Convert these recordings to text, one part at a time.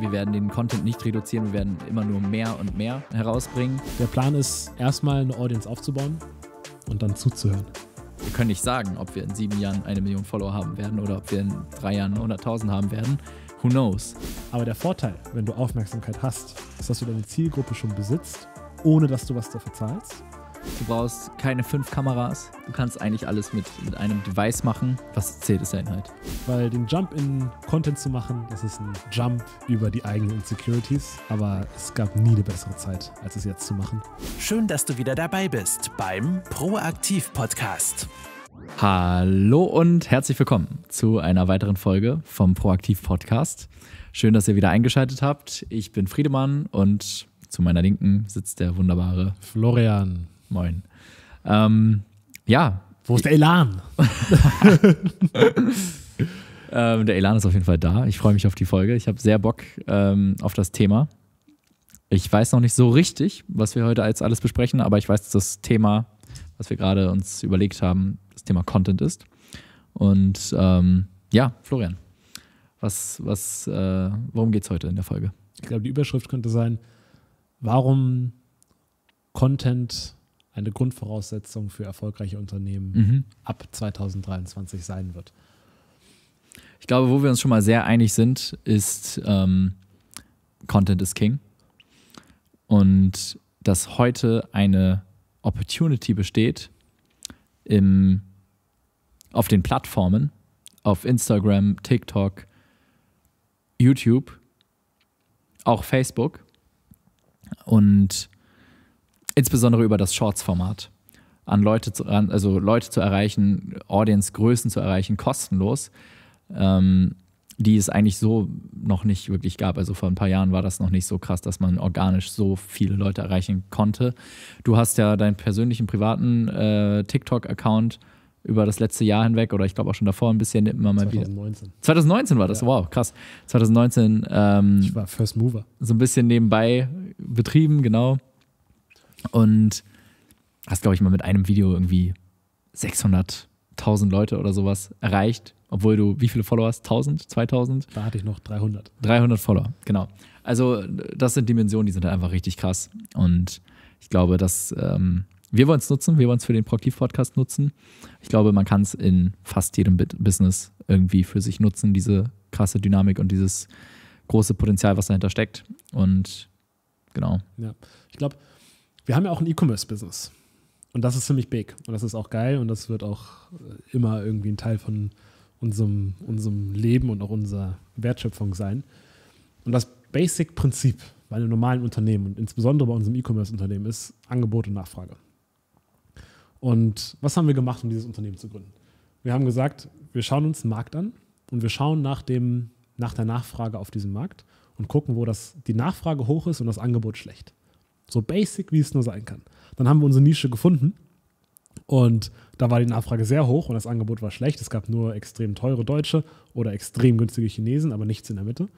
wir werden den Content nicht reduzieren, wir werden immer nur mehr und mehr herausbringen. Der Plan ist, erstmal eine Audience aufzubauen und dann zuzuhören. Wir können nicht sagen, ob wir in sieben Jahren eine Million Follower haben werden oder ob wir in drei Jahren 100.000 haben werden. Who knows? Aber der Vorteil, wenn du Aufmerksamkeit hast, ist, dass du deine Zielgruppe schon besitzt, ohne dass du was dafür zahlst. Du brauchst keine fünf Kameras. Du kannst eigentlich alles mit, mit einem Device machen. Was zählt, ist der Inhalt. Weil den Jump in Content zu machen, das ist ein Jump über die eigenen Insecurities. Aber es gab nie eine bessere Zeit, als es jetzt zu machen. Schön, dass du wieder dabei bist beim Proaktiv-Podcast. Hallo und herzlich willkommen zu einer weiteren Folge vom Proaktiv-Podcast. Schön, dass ihr wieder eingeschaltet habt. Ich bin Friedemann und zu meiner Linken sitzt der wunderbare Florian. Moin. Ähm, ja. Wo ist der Elan? ähm, der Elan ist auf jeden Fall da. Ich freue mich auf die Folge. Ich habe sehr Bock ähm, auf das Thema. Ich weiß noch nicht so richtig, was wir heute als alles besprechen, aber ich weiß, dass das Thema, was wir gerade uns überlegt haben, das Thema Content ist. Und ähm, ja, Florian, was, was, äh, worum geht es heute in der Folge? Ich glaube, die Überschrift könnte sein, warum Content eine Grundvoraussetzung für erfolgreiche Unternehmen mhm. ab 2023 sein wird. Ich glaube, wo wir uns schon mal sehr einig sind, ist ähm, Content is King. Und dass heute eine Opportunity besteht, im, auf den Plattformen, auf Instagram, TikTok, YouTube, auch Facebook. Und insbesondere über das Shorts-Format an Leute zu, also Leute zu erreichen, Audience-Größen zu erreichen, kostenlos, ähm, die es eigentlich so noch nicht wirklich gab. Also vor ein paar Jahren war das noch nicht so krass, dass man organisch so viele Leute erreichen konnte. Du hast ja deinen persönlichen privaten äh, TikTok-Account über das letzte Jahr hinweg oder ich glaube auch schon davor ein bisschen immer mal 2019. wieder. 2019 war das, ja. wow, krass. 2019. Ähm, ich war First Mover. So ein bisschen nebenbei betrieben, genau. Und hast, glaube ich, mal mit einem Video irgendwie 600.000 Leute oder sowas erreicht, obwohl du wie viele Follower hast? 1000, 2000? Da hatte ich noch 300. 300 Follower, genau. Also, das sind Dimensionen, die sind halt einfach richtig krass. Und ich glaube, dass ähm, wir wollen es nutzen, wir wollen es für den Proaktiv-Podcast nutzen. Ich glaube, man kann es in fast jedem Business irgendwie für sich nutzen, diese krasse Dynamik und dieses große Potenzial, was dahinter steckt. Und genau. Ja, ich glaube, wir haben ja auch ein E-Commerce-Business. Und das ist ziemlich big. Und das ist auch geil. Und das wird auch äh, immer irgendwie ein Teil von unserem, unserem Leben und auch unserer Wertschöpfung sein. Und das Basic-Prinzip bei einem normalen Unternehmen und insbesondere bei unserem E-Commerce-Unternehmen ist Angebot und Nachfrage. Und was haben wir gemacht, um dieses Unternehmen zu gründen? Wir haben gesagt, wir schauen uns den Markt an und wir schauen nach, dem, nach der Nachfrage auf diesem Markt und gucken, wo das, die Nachfrage hoch ist und das Angebot schlecht. So basic, wie es nur sein kann. Dann haben wir unsere Nische gefunden und da war die Nachfrage sehr hoch und das Angebot war schlecht. Es gab nur extrem teure Deutsche oder extrem günstige Chinesen, aber nichts in der Mitte.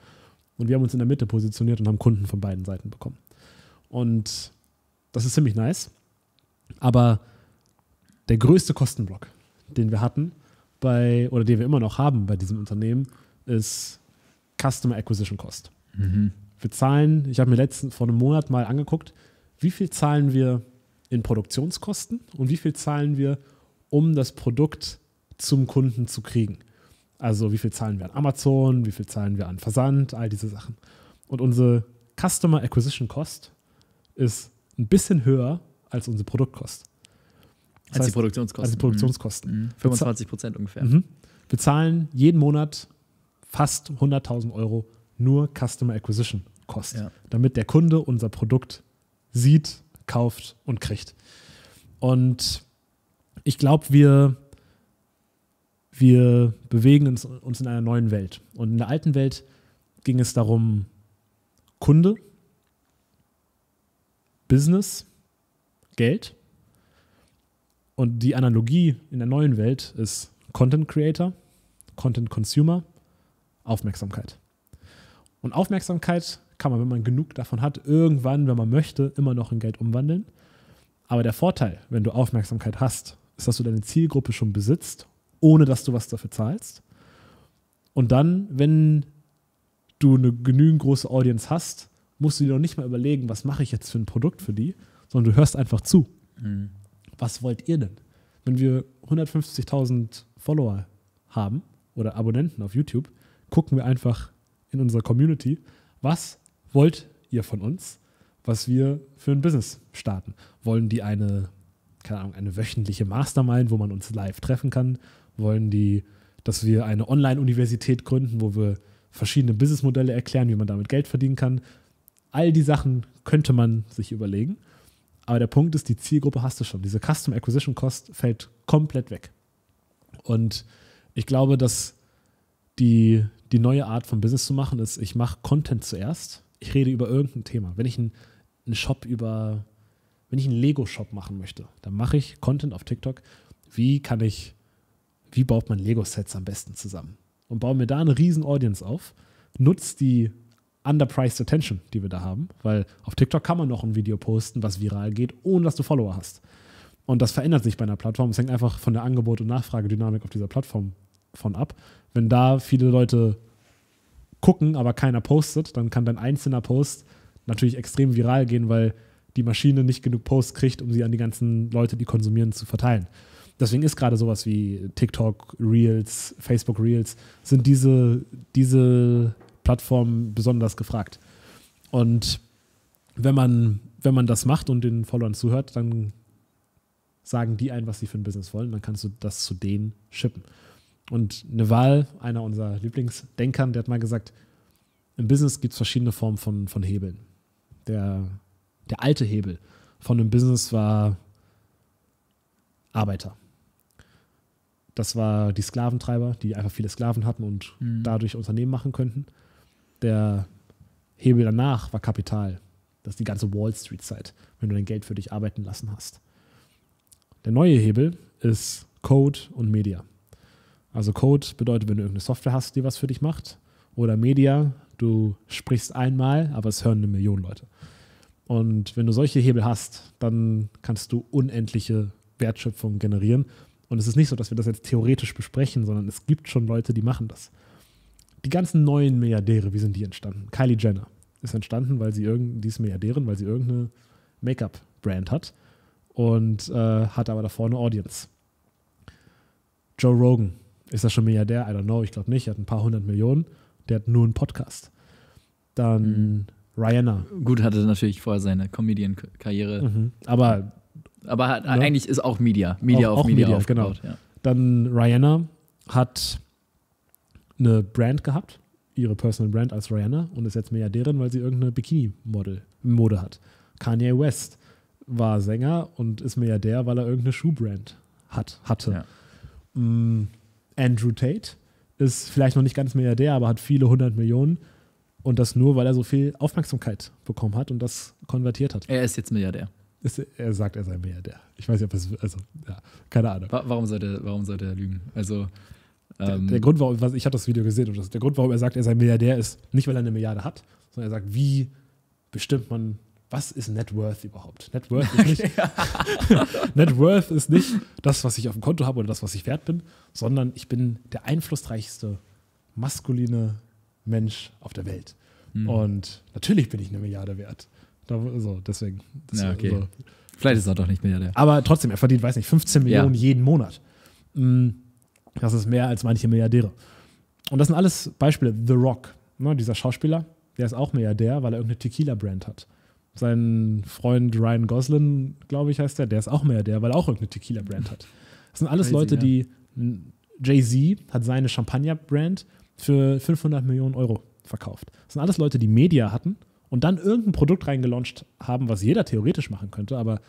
Und wir haben uns in der Mitte positioniert und haben Kunden von beiden Seiten bekommen. Und das ist ziemlich nice. Aber der größte Kostenblock, den wir hatten bei oder den wir immer noch haben bei diesem Unternehmen, ist Customer Acquisition Cost. Mhm. Wir zahlen, ich habe mir letzten, vor einem Monat mal angeguckt, wie viel zahlen wir in Produktionskosten und wie viel zahlen wir, um das Produkt zum Kunden zu kriegen. Also wie viel zahlen wir an Amazon, wie viel zahlen wir an Versand, all diese Sachen. Und unsere Customer Acquisition Cost ist ein bisschen höher als unsere Produktkost. Das als die Produktionskosten. Als die Produktionskosten. Mhm. 25 mhm. Prozent ungefähr. Mhm. Wir zahlen jeden Monat fast 100.000 Euro nur Customer Acquisition Cost, ja. damit der Kunde unser Produkt sieht, kauft und kriegt. Und ich glaube, wir, wir bewegen uns, uns in einer neuen Welt. Und in der alten Welt ging es darum, Kunde, Business, Geld. Und die Analogie in der neuen Welt ist Content Creator, Content Consumer, Aufmerksamkeit. Und Aufmerksamkeit kann man, wenn man genug davon hat, irgendwann, wenn man möchte, immer noch in Geld umwandeln. Aber der Vorteil, wenn du Aufmerksamkeit hast, ist, dass du deine Zielgruppe schon besitzt, ohne dass du was dafür zahlst. Und dann, wenn du eine genügend große Audience hast, musst du dir noch nicht mal überlegen, was mache ich jetzt für ein Produkt für die, sondern du hörst einfach zu. Mhm. Was wollt ihr denn? Wenn wir 150.000 Follower haben oder Abonnenten auf YouTube, gucken wir einfach in unserer Community, was wollt ihr von uns, was wir für ein Business starten? Wollen die eine, keine Ahnung, eine wöchentliche Mastermind, wo man uns live treffen kann? Wollen die, dass wir eine Online-Universität gründen, wo wir verschiedene Businessmodelle erklären, wie man damit Geld verdienen kann? All die Sachen könnte man sich überlegen. Aber der Punkt ist, die Zielgruppe hast du schon. Diese Custom Acquisition Cost fällt komplett weg. Und ich glaube, dass die, die neue Art von Business zu machen, ist, ich mache Content zuerst. Ich rede über irgendein Thema. Wenn ich einen, Shop über, wenn ich einen Lego-Shop machen möchte, dann mache ich Content auf TikTok. Wie kann ich, wie baut man Lego-Sets am besten zusammen? Und baue mir da eine riesen Audience auf, nutze die underpriced Attention, die wir da haben, weil auf TikTok kann man noch ein Video posten, was viral geht, ohne dass du Follower hast. Und das verändert sich bei einer Plattform. Es hängt einfach von der Angebot- und Nachfragedynamik auf dieser Plattform von ab. Wenn da viele Leute gucken, aber keiner postet, dann kann dein einzelner Post natürlich extrem viral gehen, weil die Maschine nicht genug Posts kriegt, um sie an die ganzen Leute, die konsumieren, zu verteilen. Deswegen ist gerade sowas wie TikTok, Reels, Facebook Reels, sind diese, diese Plattformen besonders gefragt. Und wenn man, wenn man das macht und den Followern zuhört, dann sagen die ein, was sie für ein Business wollen, dann kannst du das zu denen schippen. Und Neval, einer unserer Lieblingsdenkern, der hat mal gesagt, im Business gibt es verschiedene Formen von, von Hebeln. Der, der alte Hebel von einem Business war Arbeiter. Das war die Sklaventreiber, die einfach viele Sklaven hatten und mhm. dadurch Unternehmen machen könnten. Der Hebel danach war Kapital. Das ist die ganze Wall Street-Zeit, wenn du dein Geld für dich arbeiten lassen hast. Der neue Hebel ist Code und Media. Also Code bedeutet, wenn du irgendeine Software hast, die was für dich macht. Oder Media, du sprichst einmal, aber es hören eine Million Leute. Und wenn du solche Hebel hast, dann kannst du unendliche Wertschöpfung generieren. Und es ist nicht so, dass wir das jetzt theoretisch besprechen, sondern es gibt schon Leute, die machen das. Die ganzen neuen Milliardäre, wie sind die entstanden? Kylie Jenner ist entstanden, weil sie irgendeine, Milliardärin, weil sie irgendeine Make-up-Brand hat und äh, hat aber davor eine Audience. Joe Rogan ist das schon Milliardär? I don't know, ich glaube nicht. Er hat ein paar hundert Millionen. Der hat nur einen Podcast. Dann mhm. Rihanna. Gut, hatte natürlich vorher seine Comedian-Karriere. Mhm. Aber. Aber hat, ne? eigentlich ist auch Media. Media auch, auf auch Media. Media genau. Ja. Dann Rihanna hat eine Brand gehabt, ihre Personal Brand als Rihanna und ist jetzt Milliardärin, weil sie irgendeine Bikini-Mode hat. Kanye West war Sänger und ist Milliardär, weil er irgendeine Schuhbrand hat, hatte. Ja. Mhm. Andrew Tate ist vielleicht noch nicht ganz Milliardär, aber hat viele hundert Millionen. Und das nur, weil er so viel Aufmerksamkeit bekommen hat und das konvertiert hat. Er ist jetzt Milliardär. Ist, er sagt, er sei Milliardär. Ich weiß nicht, ob es. Also, ja, keine Ahnung. Warum sollte, warum sollte er lügen? Also. der, ähm, der, Grund, warum, ich habe das Video gesehen und das, der Grund, warum er sagt, er sei Milliardär, ist nicht, weil er eine Milliarde hat, sondern er sagt, wie bestimmt man was ist Net Worth überhaupt? Net Worth ist nicht, Net Worth ist nicht das, was ich auf dem Konto habe oder das, was ich wert bin, sondern ich bin der einflussreichste maskuline Mensch auf der Welt. Mhm. Und natürlich bin ich eine Milliarde wert. Da, so, deswegen. deswegen ja, okay. so. Also- Vielleicht ist er doch nicht Milliardär. Aber trotzdem, er verdient, weiß nicht, 15 Millionen ja. jeden Monat. Hm, das ist mehr als manche Milliardäre. Und das sind alles Beispiele. The Rock, ne, dieser Schauspieler, der ist auch Milliardär, weil er irgendeine Tequila-Brand hat sein Freund Ryan Goslin, glaube ich, heißt der, der ist auch mehr der, weil er auch irgendeine Tequila-Brand hat. Das sind alles Crazy, Leute, ja. die. Jay-Z hat seine Champagner-Brand für 500 Millionen Euro verkauft. Das sind alles Leute, die Media hatten und dann irgendein Produkt reingelauncht haben, was jeder theoretisch machen könnte, aber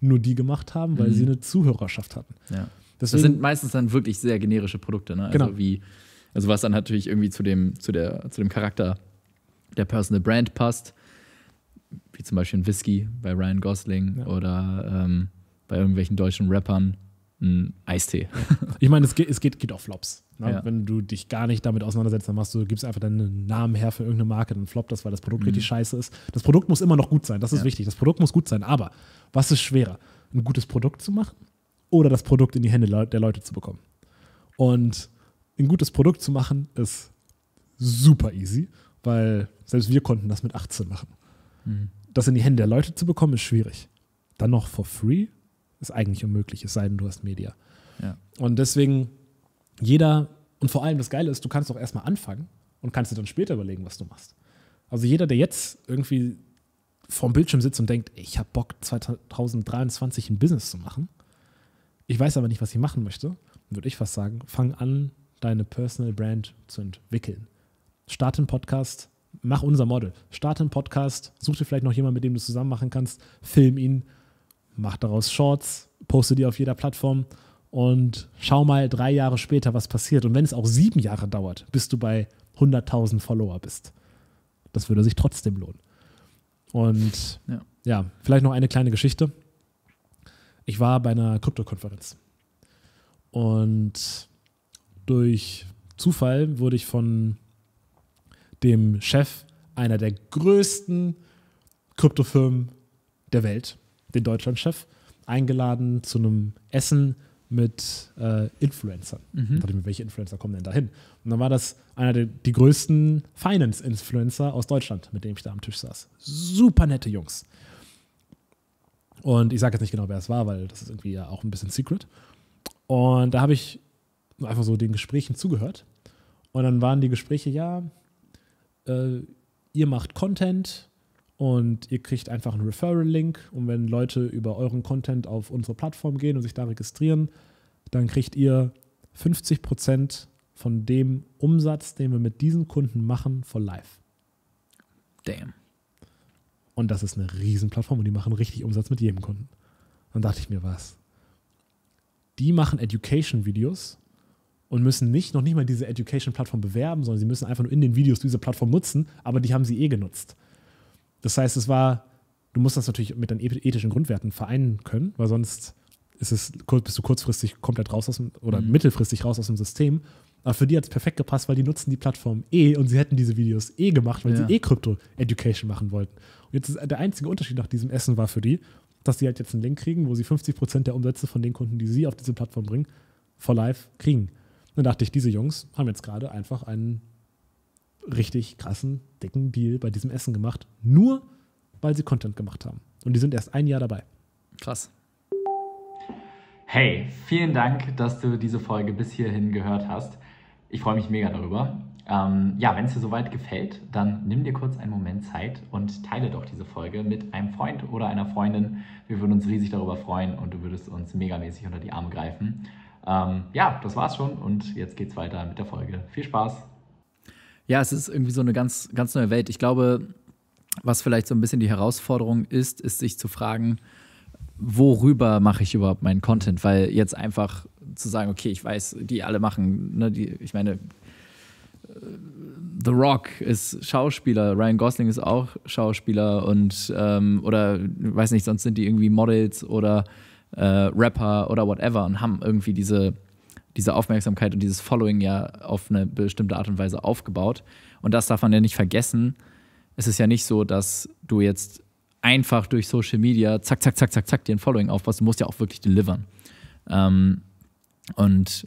nur die gemacht haben, weil mhm. sie eine Zuhörerschaft hatten. Ja. Deswegen, das sind meistens dann wirklich sehr generische Produkte, ne? Also genau. wie, also was dann natürlich irgendwie zu dem, zu der, zu dem Charakter der Personal Brand passt wie zum Beispiel ein Whisky bei Ryan Gosling ja. oder ähm, bei irgendwelchen deutschen Rappern ein Eistee. Ich meine, es geht, es geht, geht auch Flops. Ne? Ja. Wenn du dich gar nicht damit auseinandersetzt, dann machst du, gibst einfach deinen Namen her für irgendeine Marke, dann floppt das, weil das Produkt mhm. richtig scheiße ist. Das Produkt muss immer noch gut sein, das ist ja. wichtig. Das Produkt muss gut sein, aber was ist schwerer? Ein gutes Produkt zu machen oder das Produkt in die Hände der Leute zu bekommen? Und ein gutes Produkt zu machen ist super easy, weil selbst wir konnten das mit 18 machen. Das in die Hände der Leute zu bekommen, ist schwierig. Dann noch for free ist eigentlich unmöglich, es sei denn, du hast Media. Ja. Und deswegen, jeder, und vor allem das Geile ist, du kannst auch erstmal anfangen und kannst dir dann später überlegen, was du machst. Also jeder, der jetzt irgendwie vorm Bildschirm sitzt und denkt, ich habe Bock, 2023 ein Business zu machen, ich weiß aber nicht, was ich machen möchte, würde ich fast sagen, fang an, deine Personal Brand zu entwickeln. Start einen Podcast, mach unser Model. Starte einen Podcast, such dir vielleicht noch jemanden, mit dem du zusammen machen kannst, film ihn, mach daraus Shorts, poste die auf jeder Plattform und schau mal drei Jahre später, was passiert. Und wenn es auch sieben Jahre dauert, bis du bei 100.000 Follower bist, das würde sich trotzdem lohnen. Und ja, ja vielleicht noch eine kleine Geschichte. Ich war bei einer Krypto-Konferenz und durch Zufall wurde ich von dem Chef einer der größten Kryptofirmen der Welt, den Deutschlandchef, eingeladen zu einem Essen mit äh, Influencern. Mhm. Da dachte ich mir, welche Influencer kommen denn da hin? Und dann war das einer der die größten Finance-Influencer aus Deutschland, mit dem ich da am Tisch saß. Super nette Jungs. Und ich sage jetzt nicht genau, wer es war, weil das ist irgendwie ja auch ein bisschen secret. Und da habe ich einfach so den Gesprächen zugehört. Und dann waren die Gespräche, ja, äh, ihr macht Content und ihr kriegt einfach einen Referral-Link. Und wenn Leute über euren Content auf unsere Plattform gehen und sich da registrieren, dann kriegt ihr 50 von dem Umsatz, den wir mit diesen Kunden machen, for life. Damn. Und das ist eine Riesenplattform und die machen richtig Umsatz mit jedem Kunden. Dann dachte ich mir, was? Die machen Education-Videos und müssen nicht noch nicht mal diese Education-Plattform bewerben, sondern sie müssen einfach nur in den Videos diese Plattform nutzen, aber die haben sie eh genutzt. Das heißt, es war, du musst das natürlich mit deinen ethischen Grundwerten vereinen können, weil sonst ist es, bist du kurzfristig komplett raus aus dem, oder mhm. mittelfristig raus aus dem System. Aber für die hat es perfekt gepasst, weil die nutzen die Plattform eh und sie hätten diese Videos eh gemacht, weil ja. sie eh Krypto-Education machen wollten. Und jetzt ist äh, der einzige Unterschied nach diesem Essen war für die, dass sie halt jetzt einen Link kriegen, wo sie 50% der Umsätze von den Kunden, die sie auf diese Plattform bringen, for life kriegen. Dann dachte ich, diese Jungs haben jetzt gerade einfach einen richtig krassen, dicken Deal bei diesem Essen gemacht, nur weil sie Content gemacht haben. Und die sind erst ein Jahr dabei. Krass. Hey, vielen Dank, dass du diese Folge bis hierhin gehört hast. Ich freue mich mega darüber. Ähm, ja, wenn es dir soweit gefällt, dann nimm dir kurz einen Moment Zeit und teile doch diese Folge mit einem Freund oder einer Freundin. Wir würden uns riesig darüber freuen und du würdest uns megamäßig unter die Arme greifen. Ähm, ja, das war's schon und jetzt geht's weiter mit der Folge. Viel Spaß! Ja, es ist irgendwie so eine ganz, ganz neue Welt. Ich glaube, was vielleicht so ein bisschen die Herausforderung ist, ist sich zu fragen, worüber mache ich überhaupt meinen Content? Weil jetzt einfach zu sagen, okay, ich weiß, die alle machen, ne, die, ich meine, äh, The Rock ist Schauspieler, Ryan Gosling ist auch Schauspieler und ähm, oder weiß nicht, sonst sind die irgendwie Models oder äh, Rapper oder whatever und haben irgendwie diese, diese Aufmerksamkeit und dieses Following ja auf eine bestimmte Art und Weise aufgebaut. Und das darf man ja nicht vergessen. Es ist ja nicht so, dass du jetzt einfach durch Social Media zack, zack, zack, zack, zack dir ein Following aufbaust. Du musst ja auch wirklich delivern. Ähm, und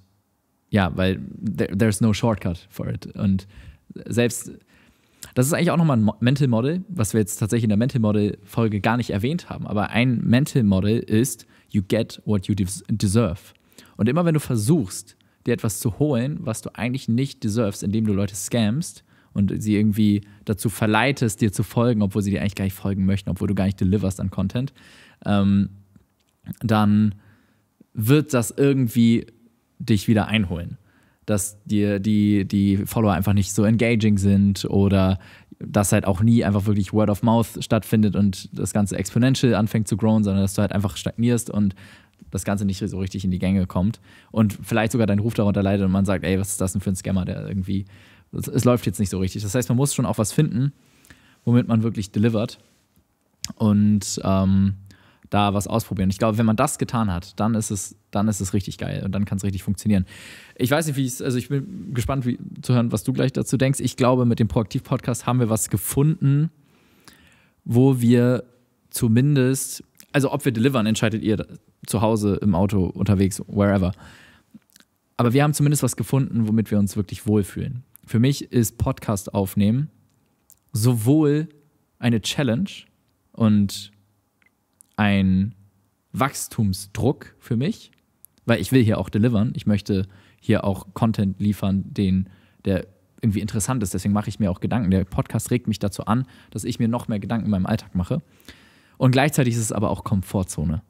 ja, weil there, there's no shortcut for it. Und selbst, das ist eigentlich auch nochmal ein Mental Model, was wir jetzt tatsächlich in der Mental Model Folge gar nicht erwähnt haben. Aber ein Mental Model ist, you get what you deserve. Und immer wenn du versuchst, dir etwas zu holen, was du eigentlich nicht deserves, indem du Leute scamst und sie irgendwie dazu verleitest, dir zu folgen, obwohl sie dir eigentlich gar nicht folgen möchten, obwohl du gar nicht deliverst an Content, ähm, dann wird das irgendwie dich wieder einholen dass dir die, die Follower einfach nicht so engaging sind oder dass halt auch nie einfach wirklich Word of Mouth stattfindet und das Ganze exponential anfängt zu growen, sondern dass du halt einfach stagnierst und das Ganze nicht so richtig in die Gänge kommt und vielleicht sogar dein Ruf darunter leidet und man sagt, ey, was ist das denn für ein Scammer, der irgendwie, es, es läuft jetzt nicht so richtig. Das heißt, man muss schon auch was finden, womit man wirklich delivert und ähm, da was ausprobieren. Ich glaube, wenn man das getan hat, dann ist es, dann ist es richtig geil und dann kann es richtig funktionieren. Ich weiß nicht, wie es, also ich bin gespannt wie, zu hören, was du gleich dazu denkst. Ich glaube, mit dem Proaktiv-Podcast haben wir was gefunden, wo wir zumindest, also ob wir delivern, entscheidet ihr zu Hause, im Auto, unterwegs, wherever. Aber wir haben zumindest was gefunden, womit wir uns wirklich wohlfühlen. Für mich ist Podcast aufnehmen sowohl eine Challenge und ein Wachstumsdruck für mich, weil ich will hier auch delivern. Ich möchte hier auch Content liefern, den, der irgendwie interessant ist. Deswegen mache ich mir auch Gedanken. Der Podcast regt mich dazu an, dass ich mir noch mehr Gedanken in meinem Alltag mache. Und gleichzeitig ist es aber auch Komfortzone,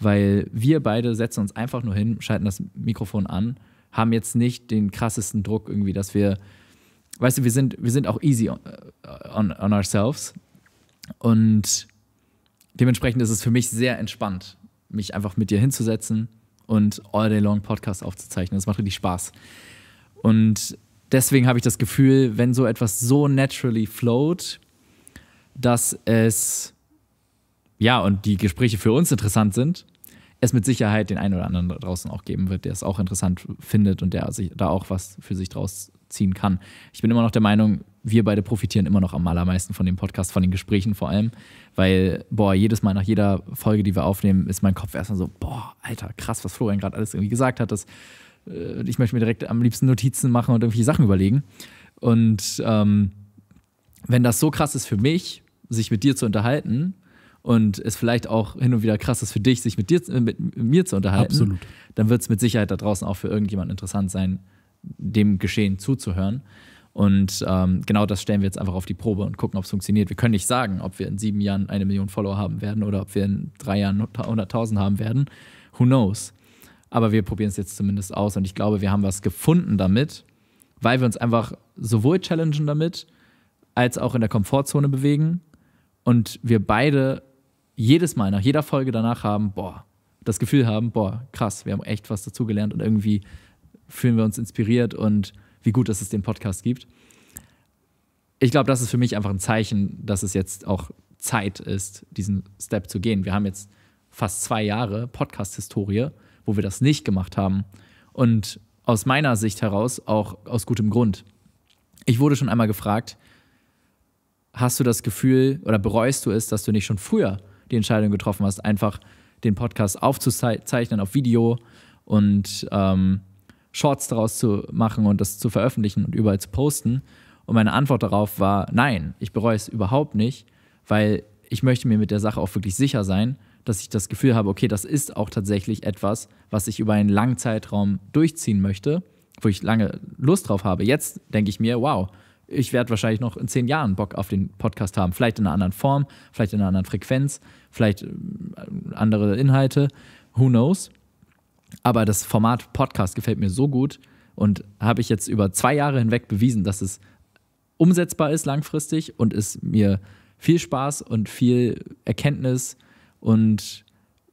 weil wir beide setzen uns einfach nur hin, schalten das Mikrofon an, haben jetzt nicht den krassesten Druck irgendwie, dass wir, weißt du, wir sind, wir sind auch easy on, on, on ourselves. Und dementsprechend ist es für mich sehr entspannt, mich einfach mit dir hinzusetzen und all day long Podcast aufzuzeichnen. Das macht richtig Spaß. Und deswegen habe ich das Gefühl, wenn so etwas so naturally float, dass es, ja, und die Gespräche für uns interessant sind, es mit Sicherheit den einen oder anderen draußen auch geben wird, der es auch interessant findet und der sich da auch was für sich draus ziehen kann. Ich bin immer noch der Meinung, wir beide profitieren immer noch am allermeisten von dem Podcast, von den Gesprächen vor allem, weil, boah, jedes Mal nach jeder Folge, die wir aufnehmen, ist mein Kopf erstmal so, boah, Alter, krass, was Florian gerade alles irgendwie gesagt hat. Das, äh, ich möchte mir direkt am liebsten Notizen machen und irgendwelche Sachen überlegen. Und ähm, wenn das so krass ist für mich, sich mit dir zu unterhalten, und es vielleicht auch hin und wieder krass ist für dich, sich mit, dir, mit mir zu unterhalten, Absolut. dann wird es mit Sicherheit da draußen auch für irgendjemanden interessant sein, dem Geschehen zuzuhören. Und ähm, genau das stellen wir jetzt einfach auf die Probe und gucken, ob es funktioniert. Wir können nicht sagen, ob wir in sieben Jahren eine Million Follower haben werden oder ob wir in drei Jahren 100.000 haben werden. Who knows? Aber wir probieren es jetzt zumindest aus und ich glaube, wir haben was gefunden damit, weil wir uns einfach sowohl challengen damit, als auch in der Komfortzone bewegen und wir beide jedes Mal nach jeder Folge danach haben, boah, das Gefühl haben, boah, krass, wir haben echt was dazugelernt und irgendwie fühlen wir uns inspiriert und wie gut, dass es den Podcast gibt. Ich glaube, das ist für mich einfach ein Zeichen, dass es jetzt auch Zeit ist, diesen Step zu gehen. Wir haben jetzt fast zwei Jahre Podcast-Historie, wo wir das nicht gemacht haben. Und aus meiner Sicht heraus auch aus gutem Grund. Ich wurde schon einmal gefragt, hast du das Gefühl oder bereust du es, dass du nicht schon früher die Entscheidung getroffen hast, einfach den Podcast aufzuzeichnen auf Video und ähm, Shorts daraus zu machen und das zu veröffentlichen und überall zu posten. Und meine Antwort darauf war, nein, ich bereue es überhaupt nicht, weil ich möchte mir mit der Sache auch wirklich sicher sein, dass ich das Gefühl habe, okay, das ist auch tatsächlich etwas, was ich über einen langen Zeitraum durchziehen möchte, wo ich lange Lust drauf habe. Jetzt denke ich mir, wow, ich werde wahrscheinlich noch in zehn Jahren Bock auf den Podcast haben. Vielleicht in einer anderen Form, vielleicht in einer anderen Frequenz, vielleicht äh, andere Inhalte. Who knows? Aber das Format Podcast gefällt mir so gut und habe ich jetzt über zwei Jahre hinweg bewiesen, dass es umsetzbar ist langfristig und es mir viel Spaß und viel Erkenntnis und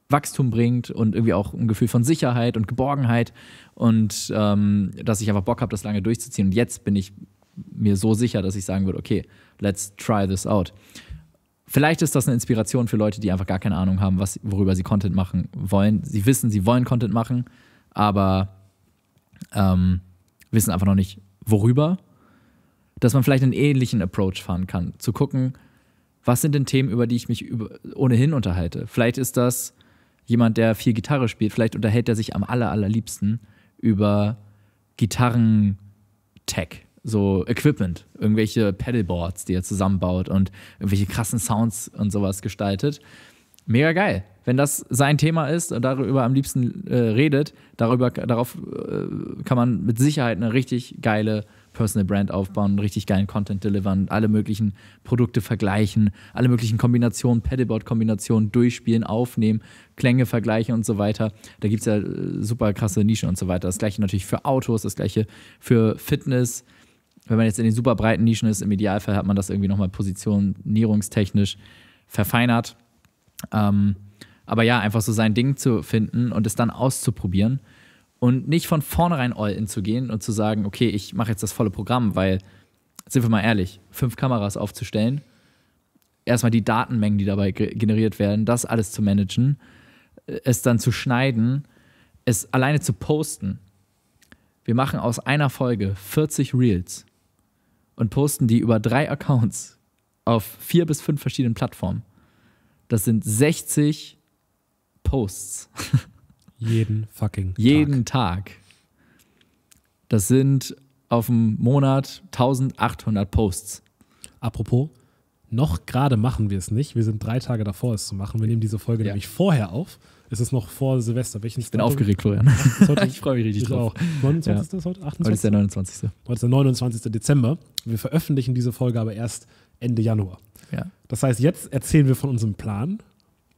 Wachstum bringt und irgendwie auch ein Gefühl von Sicherheit und Geborgenheit und ähm, dass ich einfach Bock habe, das lange durchzuziehen. Und jetzt bin ich mir so sicher, dass ich sagen würde, okay, let's try this out. Vielleicht ist das eine Inspiration für Leute, die einfach gar keine Ahnung haben, was, worüber sie Content machen wollen. Sie wissen, sie wollen Content machen, aber ähm, wissen einfach noch nicht, worüber. Dass man vielleicht einen ähnlichen Approach fahren kann, zu gucken, was sind denn Themen, über die ich mich ohnehin unterhalte. Vielleicht ist das jemand, der viel Gitarre spielt, vielleicht unterhält er sich am aller, allerliebsten über Gitarren-Tech so Equipment, irgendwelche Pedalboards, die er zusammenbaut und irgendwelche krassen Sounds und sowas gestaltet. Mega geil. Wenn das sein Thema ist und darüber am liebsten äh, redet, darüber, darauf äh, kann man mit Sicherheit eine richtig geile Personal Brand aufbauen, richtig geilen Content delivern, alle möglichen Produkte vergleichen, alle möglichen Kombinationen, Pedalboard-Kombinationen durchspielen, aufnehmen, Klänge vergleichen und so weiter. Da gibt es ja äh, super krasse Nischen und so weiter. Das gleiche natürlich für Autos, das gleiche für Fitness, wenn man jetzt in den super breiten Nischen ist, im Idealfall hat man das irgendwie nochmal positionierungstechnisch verfeinert. Ähm, aber ja, einfach so sein Ding zu finden und es dann auszuprobieren und nicht von vornherein all in zu gehen und zu sagen, okay, ich mache jetzt das volle Programm, weil, sind wir mal ehrlich, fünf Kameras aufzustellen, erstmal die Datenmengen, die dabei generiert werden, das alles zu managen, äh, es dann zu schneiden, es alleine zu posten. Wir machen aus einer Folge 40 Reels und posten die über drei Accounts auf vier bis fünf verschiedenen Plattformen. Das sind 60 Posts. Jeden fucking Tag. Jeden Tag. Das sind auf dem Monat 1800 Posts. Apropos, noch gerade machen wir es nicht. Wir sind drei Tage davor, es zu machen. Wir nehmen diese Folge ja. nämlich vorher auf. Es ist noch vor Silvester. Welchen ich bin aufgeregt, Florian. Heute, ich freue mich richtig drauf. Auch. 29. Ja. Ist heute? 28. Heute ist der 29. Heute ist der 29. Dezember. Wir veröffentlichen diese Folge aber erst Ende Januar. Ja. Das heißt, jetzt erzählen wir von unserem Plan.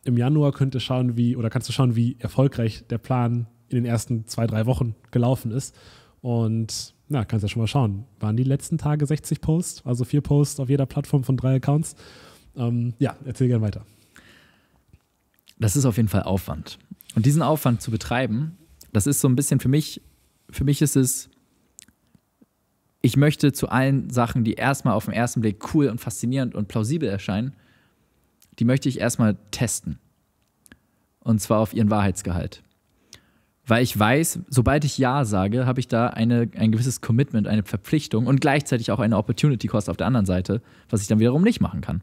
Im Januar könnt schauen, wie, oder kannst du schauen, wie erfolgreich der Plan in den ersten zwei, drei Wochen gelaufen ist. Und na, kannst ja schon mal schauen. Waren die letzten Tage 60 Posts, also vier Posts auf jeder Plattform von drei Accounts. Ähm, ja, erzähl gerne weiter. Das ist auf jeden Fall Aufwand. Und diesen Aufwand zu betreiben, das ist so ein bisschen für mich, für mich ist es, ich möchte zu allen Sachen, die erstmal auf den ersten Blick cool und faszinierend und plausibel erscheinen, die möchte ich erstmal testen. Und zwar auf ihren Wahrheitsgehalt weil ich weiß, sobald ich Ja sage, habe ich da eine, ein gewisses Commitment, eine Verpflichtung und gleichzeitig auch eine Opportunity Cost auf der anderen Seite, was ich dann wiederum nicht machen kann.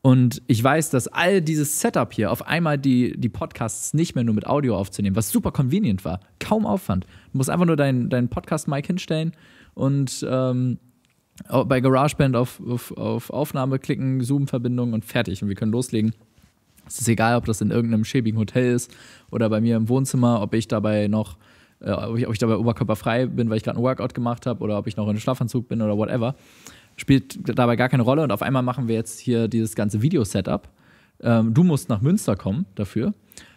Und ich weiß, dass all dieses Setup hier, auf einmal die, die Podcasts nicht mehr nur mit Audio aufzunehmen, was super convenient war, kaum Aufwand. Du musst einfach nur deinen dein Podcast-Mic hinstellen und ähm, bei GarageBand auf, auf, auf Aufnahme klicken, Zoom-Verbindung und fertig. Und wir können loslegen. Es ist egal, ob das in irgendeinem schäbigen Hotel ist oder bei mir im Wohnzimmer, ob ich dabei noch, äh, ob, ich, ob ich dabei oberkörperfrei bin, weil ich gerade einen Workout gemacht habe oder ob ich noch in einem Schlafanzug bin oder whatever. Spielt dabei gar keine Rolle und auf einmal machen wir jetzt hier dieses ganze Video-Setup. Ähm, du musst nach Münster kommen dafür.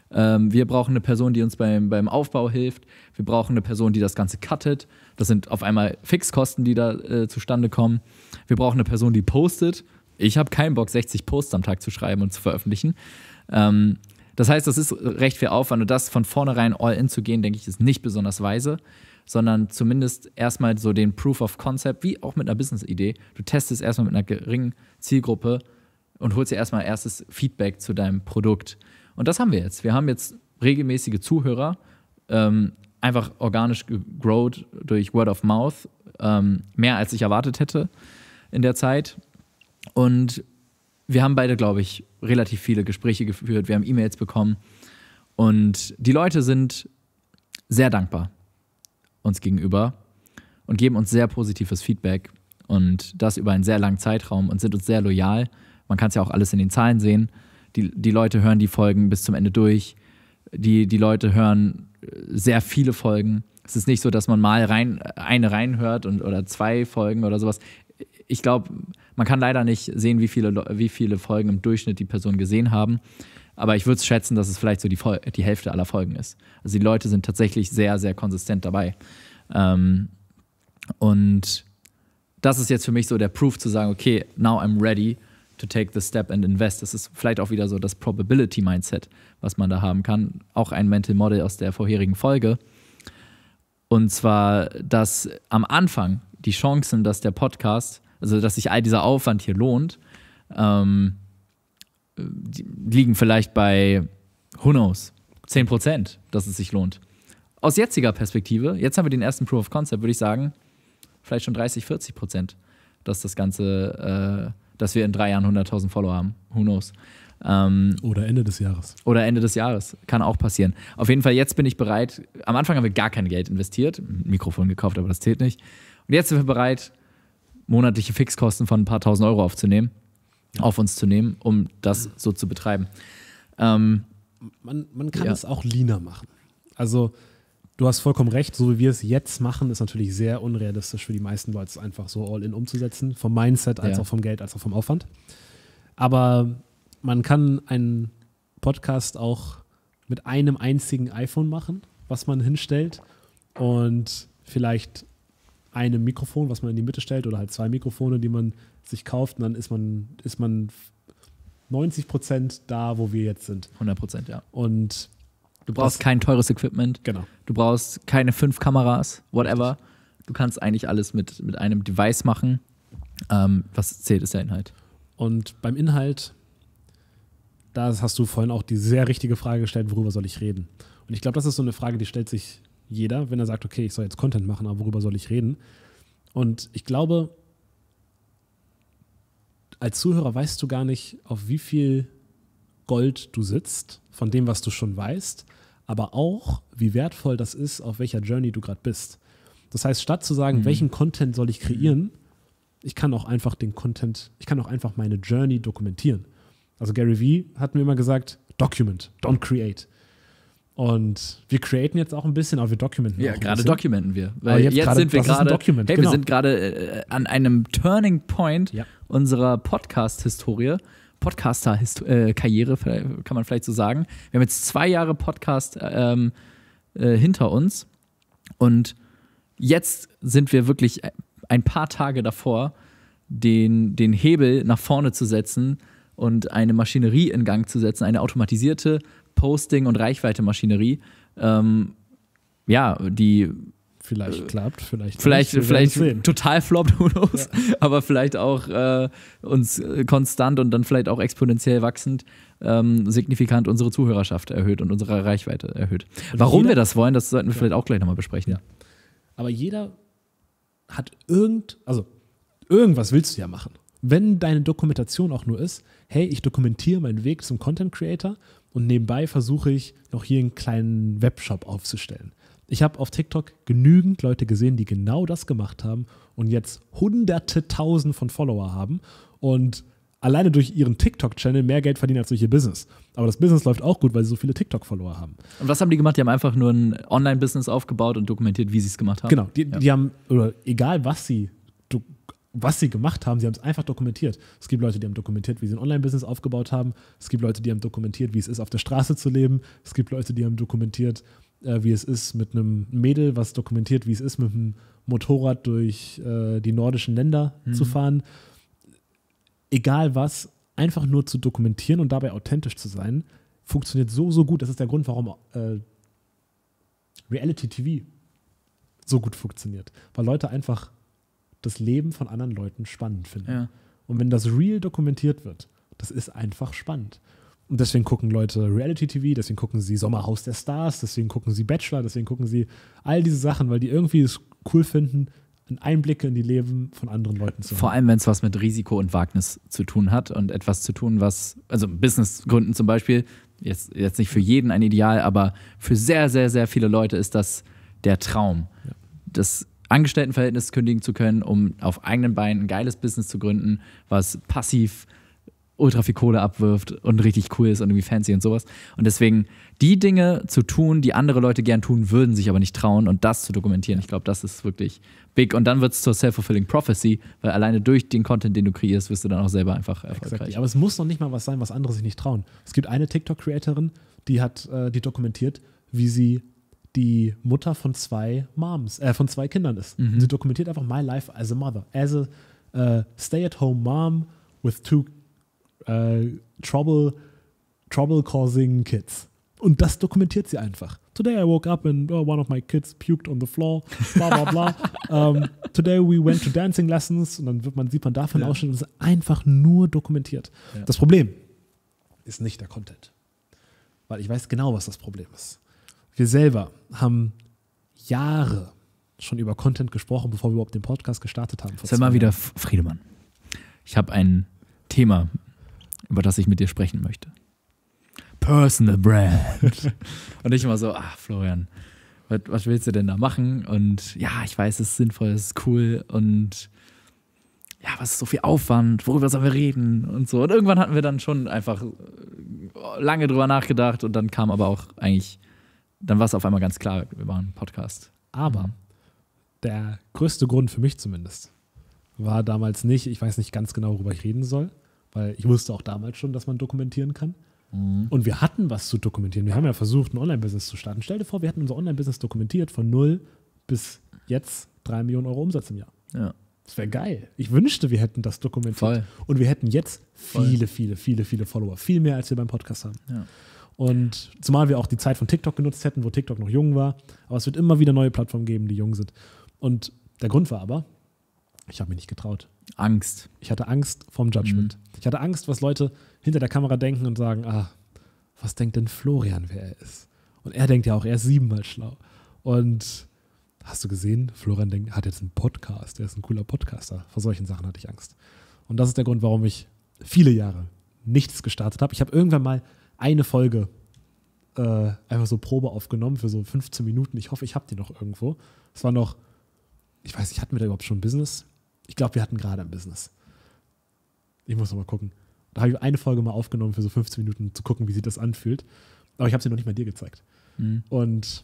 Ähm, wir brauchen eine Person, die uns beim, beim Aufbau hilft. Wir brauchen eine Person, die das Ganze cuttet. Das sind auf einmal Fixkosten, die da äh, zustande kommen. Wir brauchen eine Person, die postet. Ich habe keinen Bock, 60 Posts am Tag zu schreiben und zu veröffentlichen. Ähm, das heißt, das ist recht viel Aufwand und das von vornherein all in zu gehen, denke ich, ist nicht besonders weise, sondern zumindest erstmal so den Proof of Concept, wie auch mit einer Business-Idee. Du testest erstmal mit einer geringen Zielgruppe und holst dir erstmal erstes Feedback zu deinem Produkt. Und das haben wir jetzt. Wir haben jetzt regelmäßige Zuhörer, ähm, einfach organisch gegrowt durch Word of Mouth, ähm, mehr als ich erwartet hätte in der Zeit. Und wir haben beide, glaube ich, relativ viele Gespräche geführt, wir haben E-Mails bekommen. Und die Leute sind sehr dankbar uns gegenüber und geben uns sehr positives Feedback und das über einen sehr langen Zeitraum und sind uns sehr loyal. Man kann es ja auch alles in den Zahlen sehen. Die, die Leute hören die Folgen bis zum Ende durch. Die, die Leute hören äh, sehr viele Folgen. Es ist nicht so, dass man mal rein, äh, eine reinhört und, oder zwei Folgen oder sowas ich glaube, man kann leider nicht sehen, wie viele, wie viele Folgen im Durchschnitt die Personen gesehen haben. Aber ich würde schätzen, dass es vielleicht so die, die Hälfte aller Folgen ist. Also die Leute sind tatsächlich sehr, sehr konsistent dabei. Ähm, und das ist jetzt für mich so der Proof zu sagen, okay, now I'm ready to take the step and invest. Das ist vielleicht auch wieder so das Probability Mindset, was man da haben kann. Auch ein Mental Model aus der vorherigen Folge. Und zwar, dass am Anfang die Chancen, dass der Podcast also dass sich all dieser Aufwand hier lohnt, ähm, liegen vielleicht bei, who knows, 10%, Prozent, dass es sich lohnt. Aus jetziger Perspektive, jetzt haben wir den ersten Proof of Concept, würde ich sagen, vielleicht schon 30, 40 Prozent, dass das Ganze, äh, dass wir in drei Jahren 100.000 Follower haben. Who knows? Ähm, oder Ende des Jahres. Oder Ende des Jahres. Kann auch passieren. Auf jeden Fall, jetzt bin ich bereit. Am Anfang haben wir gar kein Geld investiert, ein Mikrofon gekauft, aber das zählt nicht. Und jetzt sind wir bereit, monatliche Fixkosten von ein paar tausend Euro aufzunehmen, auf uns zu nehmen, um das so zu betreiben. Ähm, man, man, kann ja. es auch leaner machen. Also du hast vollkommen recht, so wie wir es jetzt machen, ist natürlich sehr unrealistisch für die meisten Leute, es einfach so all in umzusetzen, vom Mindset als ja. auch vom Geld, als auch vom Aufwand. Aber man kann einen Podcast auch mit einem einzigen iPhone machen, was man hinstellt und vielleicht einem Mikrofon, was man in die Mitte stellt, oder halt zwei Mikrofone, die man sich kauft. Und dann ist man, ist man 90 Prozent da, wo wir jetzt sind. 100 Prozent, ja. Und du brauchst das, kein teures Equipment. Genau. Du brauchst keine fünf Kameras, whatever. Du kannst eigentlich alles mit, mit einem Device machen. Ähm, was zählt, ist der Inhalt. Und beim Inhalt, da hast du vorhin auch die sehr richtige Frage gestellt, worüber soll ich reden? Und ich glaube, das ist so eine Frage, die stellt sich jeder, wenn er sagt, okay, ich soll jetzt Content machen, aber worüber soll ich reden? Und ich glaube, als Zuhörer weißt du gar nicht, auf wie viel Gold du sitzt, von dem, was du schon weißt, aber auch, wie wertvoll das ist, auf welcher Journey du gerade bist. Das heißt, statt zu sagen, mhm. welchen Content soll ich kreieren, mhm. ich kann auch einfach den Content, ich kann auch einfach meine Journey dokumentieren. Also Gary Vee hat mir immer gesagt, document, don't create. Und wir createn jetzt auch ein bisschen, aber wir documenten. Ja, gerade dokumenten wir. Weil jetzt, jetzt grade, sind wir gerade. hey, genau. wir sind gerade äh, an einem Turning Point ja. unserer Podcast-Historie, Podcaster-Karriere, äh, kann man vielleicht so sagen. Wir haben jetzt zwei Jahre Podcast ähm, äh, hinter uns und jetzt sind wir wirklich ein paar Tage davor, den, den Hebel nach vorne zu setzen und eine Maschinerie in Gang zu setzen, eine automatisierte Posting- und Reichweite-Maschinerie, ähm, ja, die Vielleicht äh, klappt, vielleicht. Vielleicht, nicht. vielleicht total floppt, who knows, ja. aber vielleicht auch äh, uns äh, konstant und dann vielleicht auch exponentiell wachsend ähm, signifikant unsere Zuhörerschaft erhöht und unsere Reichweite erhöht. Und also Warum jeder, wir das wollen, das sollten wir ja. vielleicht auch gleich nochmal besprechen. Ja. Aber jeder hat irgend, also irgendwas willst du ja machen. Wenn deine Dokumentation auch nur ist, hey, ich dokumentiere meinen Weg zum Content Creator und nebenbei versuche ich noch hier einen kleinen Webshop aufzustellen. Ich habe auf TikTok genügend Leute gesehen, die genau das gemacht haben und jetzt hunderte tausend von Follower haben und alleine durch ihren TikTok-Channel mehr Geld verdienen als durch ihr Business. Aber das Business läuft auch gut, weil sie so viele TikTok-Follower haben. Und was haben die gemacht? Die haben einfach nur ein Online-Business aufgebaut und dokumentiert, wie sie es gemacht haben. Genau, die, ja. die haben, oder egal was sie was sie gemacht haben. Sie haben es einfach dokumentiert. Es gibt Leute, die haben dokumentiert, wie sie ein Online-Business aufgebaut haben. Es gibt Leute, die haben dokumentiert, wie es ist, auf der Straße zu leben. Es gibt Leute, die haben dokumentiert, äh, wie es ist mit einem Mädel, was dokumentiert, wie es ist, mit einem Motorrad durch äh, die nordischen Länder mhm. zu fahren. Egal was, einfach nur zu dokumentieren und dabei authentisch zu sein, funktioniert so, so gut. Das ist der Grund, warum äh, Reality TV so gut funktioniert. Weil Leute einfach das Leben von anderen Leuten spannend finden. Ja. Und wenn das real dokumentiert wird, das ist einfach spannend. Und deswegen gucken Leute Reality TV, deswegen gucken sie Sommerhaus der Stars, deswegen gucken sie Bachelor, deswegen gucken sie all diese Sachen, weil die irgendwie es cool finden, Einblicke in die Leben von anderen Leuten zu haben. Vor allem, wenn es was mit Risiko und Wagnis zu tun hat und etwas zu tun, was, also Businessgründen zum Beispiel, jetzt, jetzt nicht für jeden ein Ideal, aber für sehr, sehr, sehr viele Leute ist das der Traum. Ja. Das Angestelltenverhältnis kündigen zu können, um auf eigenen Beinen ein geiles Business zu gründen, was passiv ultra viel Kohle abwirft und richtig cool ist und irgendwie fancy und sowas. Und deswegen die Dinge zu tun, die andere Leute gern tun würden, sich aber nicht trauen und das zu dokumentieren, ich glaube, das ist wirklich big. Und dann wird es zur self-fulfilling prophecy, weil alleine durch den Content, den du kreierst, wirst du dann auch selber einfach erfolgreich. Exactly. Aber es muss noch nicht mal was sein, was andere sich nicht trauen. Es gibt eine TikTok-Creatorin, die hat, äh, die dokumentiert, wie sie die Mutter von zwei Moms, äh, von zwei Kindern ist. Mhm. Sie dokumentiert einfach my life as a mother, as a uh, stay-at-home mom with two uh, trouble trouble-causing kids. Und das dokumentiert sie einfach. Today I woke up and oh, one of my kids puked on the floor, bla bla bla. um, today we went to dancing lessons. Und dann wird man, sieht man davon ja. Ausschnitt und ist einfach nur dokumentiert. Ja. Das Problem ist nicht der Content. Weil ich weiß genau, was das Problem ist. Wir selber haben Jahre schon über Content gesprochen, bevor wir überhaupt den Podcast gestartet haben. Sag mal wieder, Friedemann, ich habe ein Thema, über das ich mit dir sprechen möchte. Personal Brand. und ich immer so, ach Florian, was, was, willst du denn da machen? Und ja, ich weiß, es ist sinnvoll, es ist cool und ja, was ist so viel Aufwand, worüber sollen wir reden und so. Und irgendwann hatten wir dann schon einfach äh, lange drüber nachgedacht und dann kam aber auch eigentlich dann war es auf einmal ganz klar, wir waren ein Podcast. Aber mhm. der größte Grund für mich zumindest war damals nicht, ich weiß nicht ganz genau, worüber ich reden soll, weil ich wusste auch damals schon, dass man dokumentieren kann. Mhm. Und wir hatten was zu dokumentieren. Wir haben ja versucht, ein Online-Business zu starten. Stell dir vor, wir hätten unser Online-Business dokumentiert von null bis jetzt drei Millionen Euro Umsatz im Jahr. Ja. Das wäre geil. Ich wünschte, wir hätten das dokumentiert. Voll. Und wir hätten jetzt viele, Voll. viele, viele, viele Follower. Viel mehr, als wir beim Podcast haben. Ja. Und zumal wir auch die Zeit von TikTok genutzt hätten, wo TikTok noch jung war. Aber es wird immer wieder neue Plattformen geben, die jung sind. Und der Grund war aber, ich habe mich nicht getraut. Angst. Ich hatte Angst vorm Judgment. Mhm. Ich hatte Angst, was Leute hinter der Kamera denken und sagen, ah, was denkt denn Florian, wer er ist? Und er denkt ja auch, er ist siebenmal schlau. Und hast du gesehen, Florian denkt, hat jetzt einen Podcast, er ist ein cooler Podcaster. Vor solchen Sachen hatte ich Angst. Und das ist der Grund, warum ich viele Jahre nichts gestartet habe. Ich habe irgendwann mal eine Folge äh, einfach so Probe aufgenommen für so 15 Minuten. Ich hoffe, ich habe die noch irgendwo. Es war noch, ich weiß nicht, hatten wir da überhaupt schon Business? Ich glaube, wir hatten gerade ein Business. Ich muss noch mal gucken. Da habe ich eine Folge mal aufgenommen für so 15 Minuten, zu gucken, wie sich das anfühlt. Aber ich habe sie noch nicht mal dir gezeigt. Mhm. Und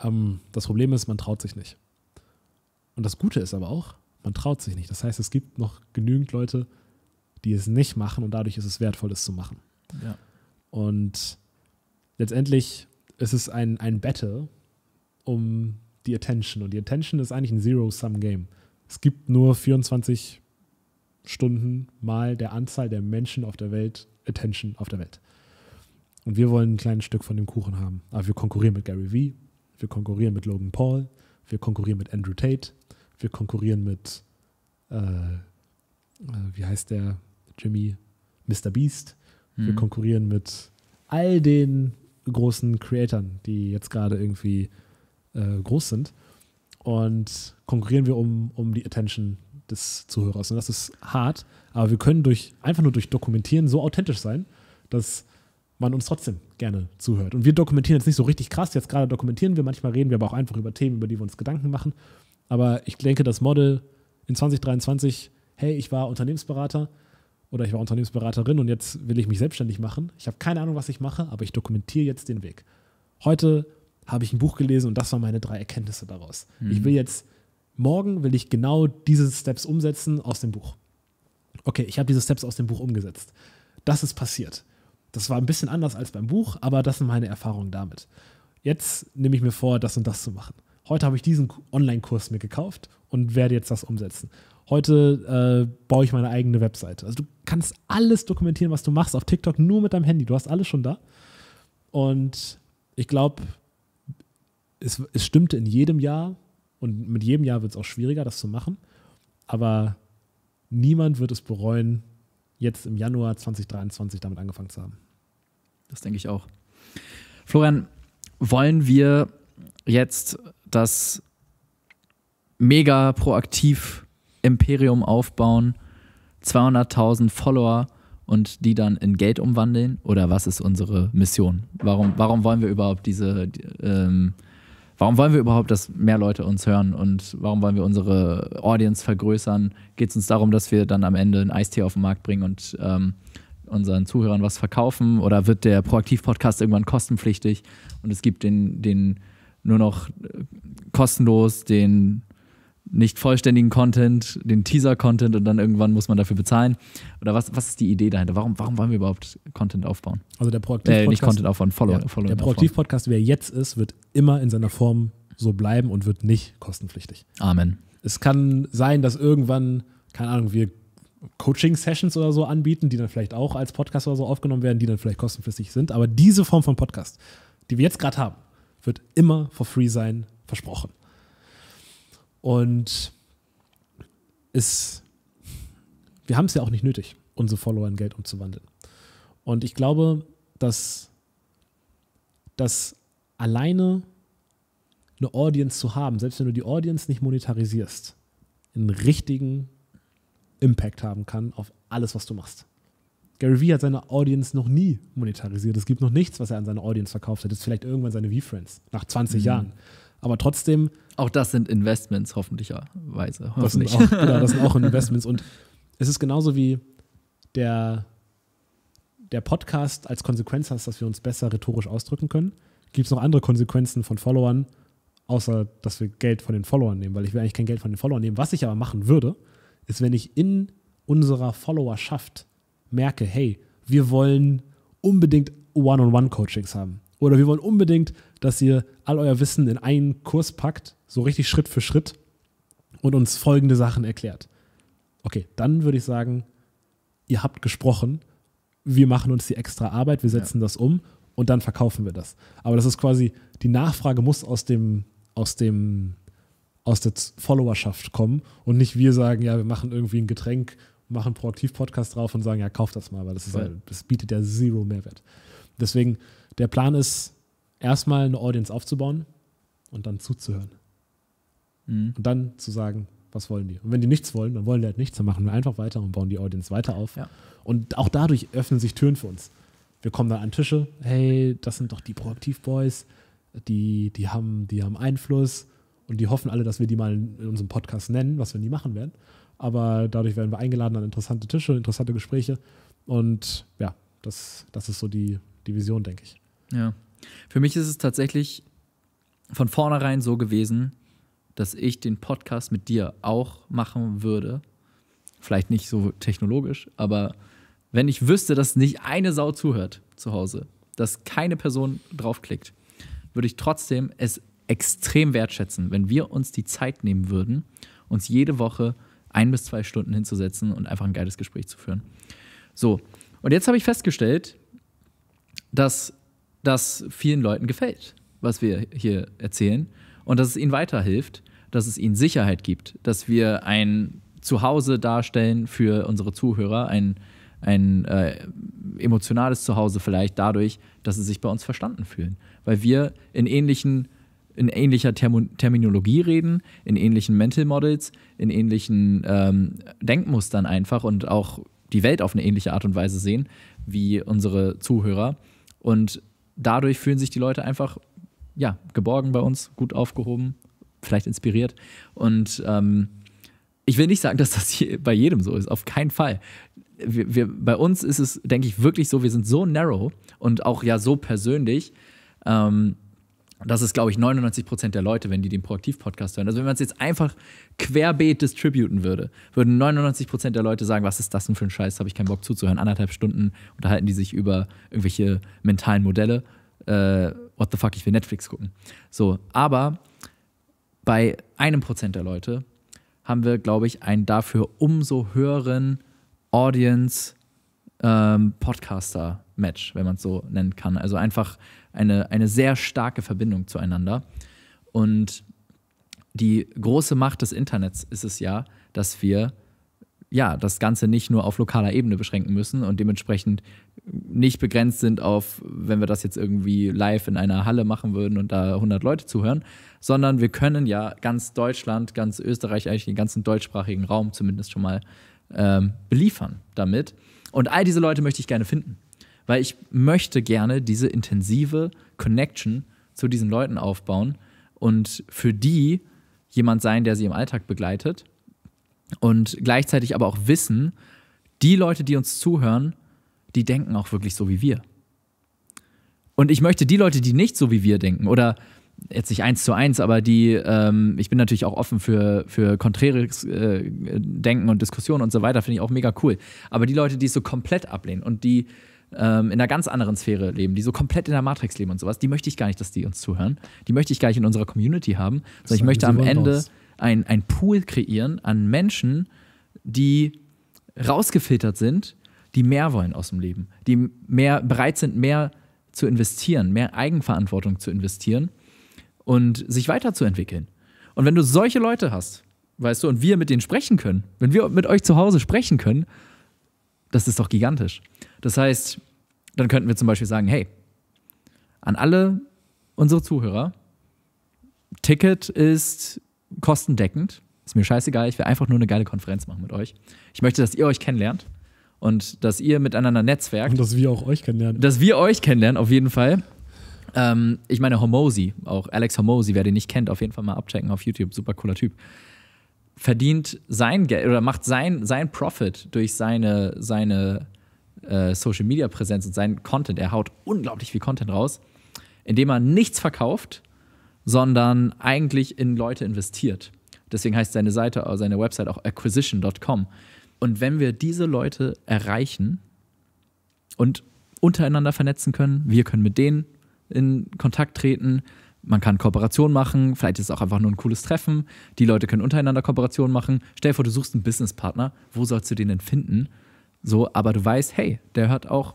ähm, das Problem ist, man traut sich nicht. Und das Gute ist aber auch, man traut sich nicht. Das heißt, es gibt noch genügend Leute, die es nicht machen und dadurch ist es wertvoll, es zu machen. Ja. Und letztendlich ist es ein, ein Battle um die Attention. Und die Attention ist eigentlich ein Zero-Sum-Game. Es gibt nur 24 Stunden mal der Anzahl der Menschen auf der Welt Attention auf der Welt. Und wir wollen ein kleines Stück von dem Kuchen haben. Aber wir konkurrieren mit Gary Vee, wir konkurrieren mit Logan Paul, wir konkurrieren mit Andrew Tate, wir konkurrieren mit, äh, äh, wie heißt der, Jimmy, Mr. Beast. Wir hm. konkurrieren mit all den großen Creatern, die jetzt gerade irgendwie äh, groß sind. Und konkurrieren wir um, um die Attention des Zuhörers. Und das ist hart, aber wir können durch, einfach nur durch Dokumentieren so authentisch sein, dass man uns trotzdem gerne zuhört. Und wir dokumentieren jetzt nicht so richtig krass. Jetzt gerade dokumentieren wir, manchmal reden wir aber auch einfach über Themen, über die wir uns Gedanken machen. Aber ich denke, das Model in 2023, hey, ich war Unternehmensberater, oder ich war Unternehmensberaterin und jetzt will ich mich selbstständig machen. Ich habe keine Ahnung, was ich mache, aber ich dokumentiere jetzt den Weg. Heute habe ich ein Buch gelesen und das waren meine drei Erkenntnisse daraus. Mhm. Ich will jetzt, morgen will ich genau diese Steps umsetzen aus dem Buch. Okay, ich habe diese Steps aus dem Buch umgesetzt. Das ist passiert. Das war ein bisschen anders als beim Buch, aber das sind meine Erfahrungen damit. Jetzt nehme ich mir vor, das und das zu machen. Heute habe ich diesen Online-Kurs mir gekauft und werde jetzt das umsetzen heute äh, baue ich meine eigene Webseite. Also du kannst alles dokumentieren, was du machst auf TikTok, nur mit deinem Handy. Du hast alles schon da. Und ich glaube, es, es stimmte in jedem Jahr und mit jedem Jahr wird es auch schwieriger, das zu machen. Aber niemand wird es bereuen, jetzt im Januar 2023 damit angefangen zu haben. Das denke ich auch. Florian, wollen wir jetzt das mega proaktiv Imperium aufbauen, 200.000 Follower und die dann in Geld umwandeln? Oder was ist unsere Mission? Warum, warum wollen wir überhaupt diese, ähm, warum wollen wir überhaupt, dass mehr Leute uns hören und warum wollen wir unsere Audience vergrößern? Geht es uns darum, dass wir dann am Ende ein Eistee auf den Markt bringen und ähm, unseren Zuhörern was verkaufen? Oder wird der Proaktiv-Podcast irgendwann kostenpflichtig und es gibt den, den nur noch äh, kostenlos den nicht vollständigen Content, den Teaser-Content und dann irgendwann muss man dafür bezahlen? Oder was, was ist die Idee dahinter? Warum, warum wollen wir überhaupt Content aufbauen? Also der Proaktiv-Podcast. Äh, nicht Content aufbauen, Follow, ja, Follow Der Proaktiv-Podcast, wer jetzt ist, wird immer in seiner Form so bleiben und wird nicht kostenpflichtig. Amen. Es kann sein, dass irgendwann, keine Ahnung, wir Coaching-Sessions oder so anbieten, die dann vielleicht auch als Podcast oder so aufgenommen werden, die dann vielleicht kostenpflichtig sind. Aber diese Form von Podcast, die wir jetzt gerade haben, wird immer for free sein, versprochen. Und es, wir haben es ja auch nicht nötig, unsere Follower in Geld umzuwandeln. Und ich glaube, dass, dass alleine eine Audience zu haben, selbst wenn du die Audience nicht monetarisierst, einen richtigen Impact haben kann auf alles, was du machst. Gary Vee hat seine Audience noch nie monetarisiert. Es gibt noch nichts, was er an seine Audience verkauft hat. Das ist vielleicht irgendwann seine V-Friends nach 20 mhm. Jahren. Aber trotzdem. Auch das sind Investments, hoffentlicherweise. Das sind, auch, genau, das sind auch Investments. Und es ist genauso wie der, der Podcast als Konsequenz hat, dass wir uns besser rhetorisch ausdrücken können. Gibt es noch andere Konsequenzen von Followern, außer dass wir Geld von den Followern nehmen? Weil ich will eigentlich kein Geld von den Followern nehmen. Was ich aber machen würde, ist, wenn ich in unserer Followerschaft merke, hey, wir wollen unbedingt One-on-One-Coachings haben. Oder wir wollen unbedingt, dass ihr all euer Wissen in einen Kurs packt, so richtig Schritt für Schritt und uns folgende Sachen erklärt. Okay, dann würde ich sagen, ihr habt gesprochen, wir machen uns die extra Arbeit, wir setzen ja. das um und dann verkaufen wir das. Aber das ist quasi, die Nachfrage muss aus dem, aus dem, aus der Followerschaft kommen und nicht wir sagen, ja, wir machen irgendwie ein Getränk, machen proaktiv Podcast drauf und sagen, ja, kauft das mal, weil das, ist ja, halt, das bietet ja zero Mehrwert. Deswegen, der Plan ist, erstmal eine Audience aufzubauen und dann zuzuhören. Mhm. Und dann zu sagen, was wollen die? Und wenn die nichts wollen, dann wollen die halt nichts, dann machen wir einfach weiter und bauen die Audience weiter auf. Ja. Und auch dadurch öffnen sich Türen für uns. Wir kommen dann an Tische, hey, das sind doch die Proaktiv-Boys, die, die, haben, die haben Einfluss und die hoffen alle, dass wir die mal in unserem Podcast nennen, was wir nie machen werden. Aber dadurch werden wir eingeladen an interessante Tische, interessante Gespräche. Und ja, das, das ist so die, die Vision, denke ich. Ja. Für mich ist es tatsächlich von vornherein so gewesen, dass ich den Podcast mit dir auch machen würde. Vielleicht nicht so technologisch, aber wenn ich wüsste, dass nicht eine Sau zuhört zu Hause, dass keine Person draufklickt, würde ich trotzdem es extrem wertschätzen, wenn wir uns die Zeit nehmen würden, uns jede Woche ein bis zwei Stunden hinzusetzen und einfach ein geiles Gespräch zu führen. So, und jetzt habe ich festgestellt, dass das vielen Leuten gefällt, was wir hier erzählen und dass es ihnen weiterhilft, dass es ihnen Sicherheit gibt, dass wir ein Zuhause darstellen für unsere Zuhörer, ein, ein äh, emotionales Zuhause vielleicht dadurch, dass sie sich bei uns verstanden fühlen, weil wir in ähnlichen in ähnlicher Termo Terminologie reden, in ähnlichen Mental Models, in ähnlichen ähm, Denkmustern einfach und auch die Welt auf eine ähnliche Art und Weise sehen wie unsere Zuhörer. Und dadurch fühlen sich die Leute einfach ja, geborgen bei uns, gut aufgehoben, vielleicht inspiriert. Und ähm, ich will nicht sagen, dass das bei jedem so ist, auf keinen Fall. Wir, wir, bei uns ist es, denke ich, wirklich so, wir sind so narrow und auch ja so persönlich, ähm, das ist, glaube ich, 99 Prozent der Leute, wenn die den Proaktiv-Podcast hören. Also, wenn man es jetzt einfach querbeet distributen würde, würden 99 Prozent der Leute sagen: Was ist das denn für ein Scheiß? Habe ich keinen Bock zuzuhören. Anderthalb Stunden unterhalten die sich über irgendwelche mentalen Modelle. Äh, what the fuck, ich will Netflix gucken. So, aber bei einem Prozent der Leute haben wir, glaube ich, einen dafür umso höheren Audience ähm, Podcaster-Match, wenn man es so nennen kann. Also einfach eine, eine sehr starke Verbindung zueinander. Und die große Macht des Internets ist es ja, dass wir ja, das Ganze nicht nur auf lokaler Ebene beschränken müssen und dementsprechend nicht begrenzt sind auf, wenn wir das jetzt irgendwie live in einer Halle machen würden und da 100 Leute zuhören, sondern wir können ja ganz Deutschland, ganz Österreich, eigentlich den ganzen deutschsprachigen Raum zumindest schon mal ähm, beliefern damit. Und all diese Leute möchte ich gerne finden, weil ich möchte gerne diese intensive Connection zu diesen Leuten aufbauen und für die jemand sein, der sie im Alltag begleitet und gleichzeitig aber auch wissen, die Leute, die uns zuhören, die denken auch wirklich so wie wir. Und ich möchte die Leute, die nicht so wie wir denken oder jetzt nicht eins zu eins, aber die, ähm, ich bin natürlich auch offen für, für konträres äh, Denken und Diskussionen und so weiter, finde ich auch mega cool. Aber die Leute, die es so komplett ablehnen und die ähm, in einer ganz anderen Sphäre leben, die so komplett in der Matrix leben und sowas, die möchte ich gar nicht, dass die uns zuhören. Die möchte ich gar nicht in unserer Community haben, sondern ich möchte am Ende ein, ein Pool kreieren an Menschen, die rausgefiltert sind, die mehr wollen aus dem Leben, die mehr bereit sind, mehr zu investieren, mehr Eigenverantwortung zu investieren und sich weiterzuentwickeln. Und wenn du solche Leute hast, weißt du, und wir mit denen sprechen können, wenn wir mit euch zu Hause sprechen können, das ist doch gigantisch. Das heißt, dann könnten wir zum Beispiel sagen, hey, an alle unsere Zuhörer, Ticket ist kostendeckend. Ist mir scheißegal, ich will einfach nur eine geile Konferenz machen mit euch. Ich möchte, dass ihr euch kennenlernt und dass ihr miteinander netzwerkt. Und dass wir auch euch kennenlernen. Dass wir euch kennenlernen, auf jeden Fall. Ähm, ich meine, Homosi, auch Alex Homosi, wer den nicht kennt, auf jeden Fall mal abchecken auf YouTube, super cooler Typ. Verdient sein Geld oder macht sein, sein Profit durch seine, seine äh, Social Media Präsenz und seinen Content. Er haut unglaublich viel Content raus, indem er nichts verkauft, sondern eigentlich in Leute investiert. Deswegen heißt seine Seite, seine Website auch acquisition.com. Und wenn wir diese Leute erreichen und untereinander vernetzen können, wir können mit denen, in Kontakt treten. Man kann Kooperationen machen, vielleicht ist es auch einfach nur ein cooles Treffen. Die Leute können untereinander Kooperationen machen. Stell dir vor, du suchst einen Businesspartner, wo sollst du den denn finden? So, aber du weißt, hey, der hat auch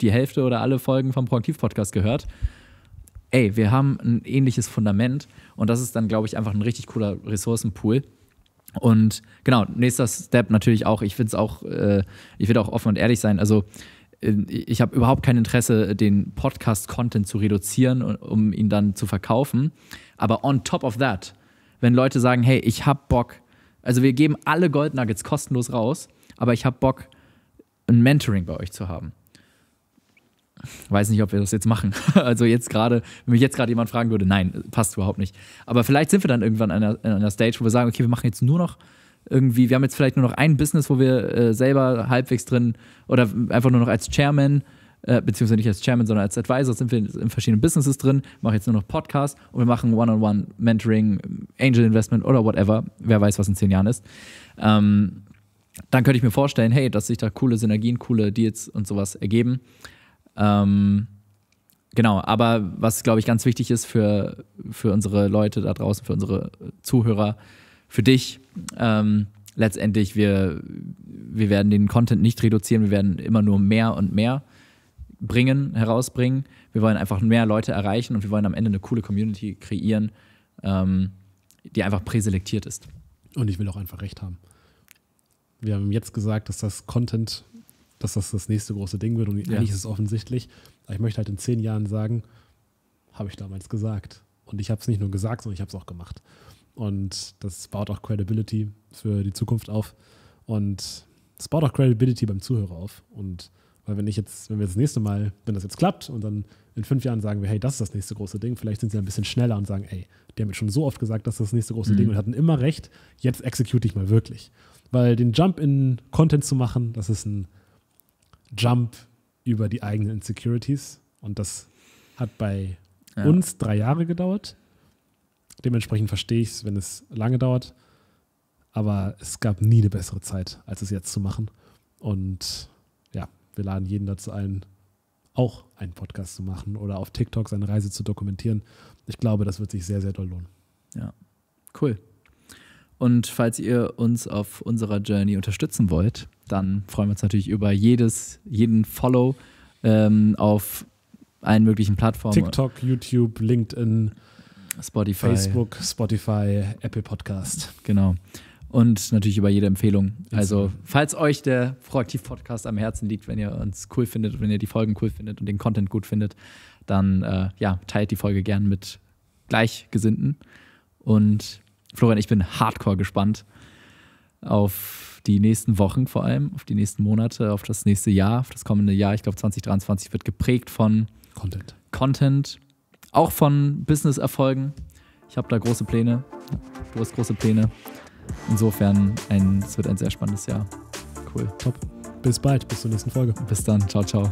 die Hälfte oder alle Folgen vom Proaktiv Podcast gehört. Ey, wir haben ein ähnliches Fundament und das ist dann, glaube ich, einfach ein richtig cooler Ressourcenpool. Und genau, nächster Step natürlich auch, ich finde es auch, äh, ich will auch offen und ehrlich sein. Also, ich habe überhaupt kein Interesse, den Podcast-Content zu reduzieren, um ihn dann zu verkaufen. Aber on top of that, wenn Leute sagen, hey, ich habe Bock, also wir geben alle Goldnuggets kostenlos raus, aber ich habe Bock, ein Mentoring bei euch zu haben. Weiß nicht, ob wir das jetzt machen. Also jetzt gerade, wenn mich jetzt gerade jemand fragen würde, nein, passt überhaupt nicht. Aber vielleicht sind wir dann irgendwann an einer, an einer Stage, wo wir sagen, okay, wir machen jetzt nur noch irgendwie, wir haben jetzt vielleicht nur noch ein Business, wo wir äh, selber halbwegs drin oder einfach nur noch als Chairman, äh, beziehungsweise nicht als Chairman, sondern als Advisor sind wir in verschiedenen Businesses drin, machen jetzt nur noch Podcasts und wir machen One-on-One, Mentoring, Angel Investment oder whatever, wer weiß, was in zehn Jahren ist. Ähm, dann könnte ich mir vorstellen, hey, dass sich da coole Synergien, coole Deals und sowas ergeben. Ähm, genau, aber was, glaube ich, ganz wichtig ist für, für unsere Leute da draußen, für unsere Zuhörer, für dich. Ähm, letztendlich, wir, wir werden den Content nicht reduzieren, wir werden immer nur mehr und mehr bringen, herausbringen. Wir wollen einfach mehr Leute erreichen und wir wollen am Ende eine coole Community kreieren, ähm, die einfach präselektiert ist. Und ich will auch einfach recht haben. Wir haben jetzt gesagt, dass das Content, dass das das nächste große Ding wird und eigentlich ist es offensichtlich. Aber ich möchte halt in zehn Jahren sagen, habe ich damals gesagt. Und ich habe es nicht nur gesagt, sondern ich habe es auch gemacht. Und das baut auch Credibility für die Zukunft auf. Und es baut auch Credibility beim Zuhörer auf. Und weil wenn ich jetzt, wenn wir das nächste Mal, wenn das jetzt klappt und dann in fünf Jahren sagen wir, hey, das ist das nächste große Ding, vielleicht sind sie ein bisschen schneller und sagen, ey, die haben mir schon so oft gesagt, das ist das nächste große mhm. Ding und hatten immer recht, jetzt execute ich mal wirklich. Weil den Jump in Content zu machen, das ist ein Jump über die eigenen Insecurities. Und das hat bei ja. uns drei Jahre gedauert. Dementsprechend verstehe ich es, wenn es lange dauert. Aber es gab nie eine bessere Zeit, als es jetzt zu machen. Und ja, wir laden jeden dazu ein, auch einen Podcast zu machen oder auf TikTok seine Reise zu dokumentieren. Ich glaube, das wird sich sehr, sehr doll lohnen. Ja, cool. Und falls ihr uns auf unserer Journey unterstützen wollt, dann freuen wir uns natürlich über jedes, jeden Follow ähm, auf allen möglichen Plattformen. TikTok, YouTube, LinkedIn, Spotify. Facebook, Spotify, Apple Podcast. Genau. Und natürlich über jede Empfehlung. Also, falls euch der Proaktiv-Podcast am Herzen liegt, wenn ihr uns cool findet, wenn ihr die Folgen cool findet und den Content gut findet, dann äh, ja, teilt die Folge gern mit Gleichgesinnten. Und Florian, ich bin hardcore gespannt auf die nächsten Wochen vor allem, auf die nächsten Monate, auf das nächste Jahr, auf das kommende Jahr. Ich glaube, 2023 wird geprägt von Content. Content auch von Business-Erfolgen. Ich habe da große Pläne. Du hast große Pläne. Insofern, ein, es wird ein sehr spannendes Jahr. Cool. Top. Bis bald, bis zur nächsten Folge. Bis dann. Ciao, ciao.